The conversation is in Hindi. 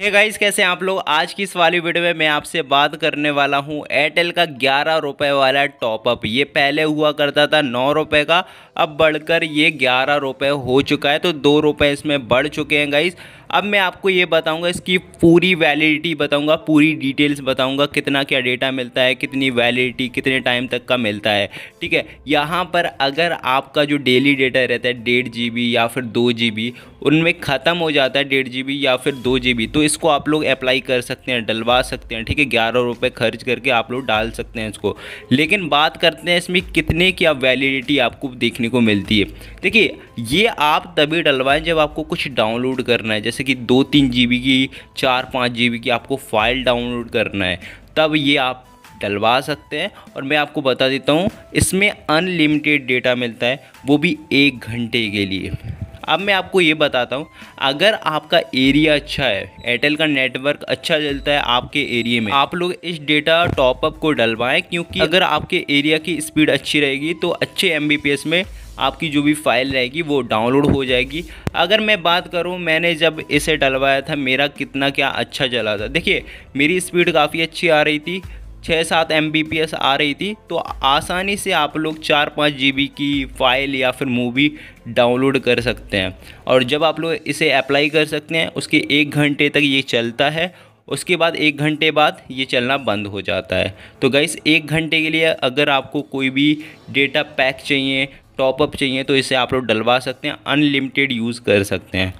हे गाइस कैसे आप लोग आज की इस वाली वीडियो में मैं आपसे बात करने वाला हूँ एयरटेल का ग्यारह रुपये वाला टॉपअप ये पहले हुआ करता था नौ रुपये का अब बढ़कर ये ग्यारह रुपये हो चुका है तो दो रुपये इसमें बढ़ चुके हैं गाइस अब मैं आपको ये बताऊंगा इसकी पूरी वैलिडिटी बताऊंगा पूरी डिटेल्स बताऊंगा कितना क्या डेटा मिलता है कितनी वैलिडिटी कितने टाइम तक का मिलता है ठीक है यहाँ पर अगर आपका जो डेली डेटा रहता है डेढ़ जी या फिर दो जी उनमें ख़त्म हो जाता है डेढ़ जी या फिर दो जी तो इसको आप लोग अप्लाई कर सकते हैं डलवा सकते हैं ठीक है ग्यारह रुपये खर्च करके आप लोग डाल सकते हैं इसको लेकिन बात करते हैं इसमें कितने क्या वैलिडिटी आपको देखने को मिलती है देखिए ये आप तभी डलवाएं जब आपको कुछ डाउनलोड करना है जैसे जैसे कि दो तीन जी की चार पाँच जी की आपको फ़ाइल डाउनलोड करना है तब ये आप डलवा सकते हैं और मैं आपको बता देता हूँ इसमें अनलिमिटेड डेटा मिलता है वो भी एक घंटे के लिए अब मैं आपको ये बताता हूँ अगर आपका एरिया अच्छा है एयरटेल का नेटवर्क अच्छा चलता है आपके एरिया में आप लोग इस डेटा टॉपअप को डलवाएं क्योंकि अगर आपके एरिया की स्पीड अच्छी रहेगी तो अच्छे एम में आपकी जो भी फाइल रहेगी वो डाउनलोड हो जाएगी अगर मैं बात करूँ मैंने जब इसे डलवाया था मेरा कितना क्या अच्छा चला था देखिए मेरी स्पीड काफ़ी अच्छी आ रही थी छः सात एम आ रही थी तो आसानी से आप लोग चार पाँच जी की फ़ाइल या फिर मूवी डाउनलोड कर सकते हैं और जब आप लोग इसे अप्लाई कर सकते हैं उसके एक घंटे तक ये चलता है उसके बाद एक घंटे बाद ये चलना बंद हो जाता है तो गाइस एक घंटे के लिए अगर आपको कोई भी डेटा पैक चाहिए टॉपअप चाहिए तो इसे आप लोग डलवा सकते हैं अनलिमिटेड यूज़ कर सकते हैं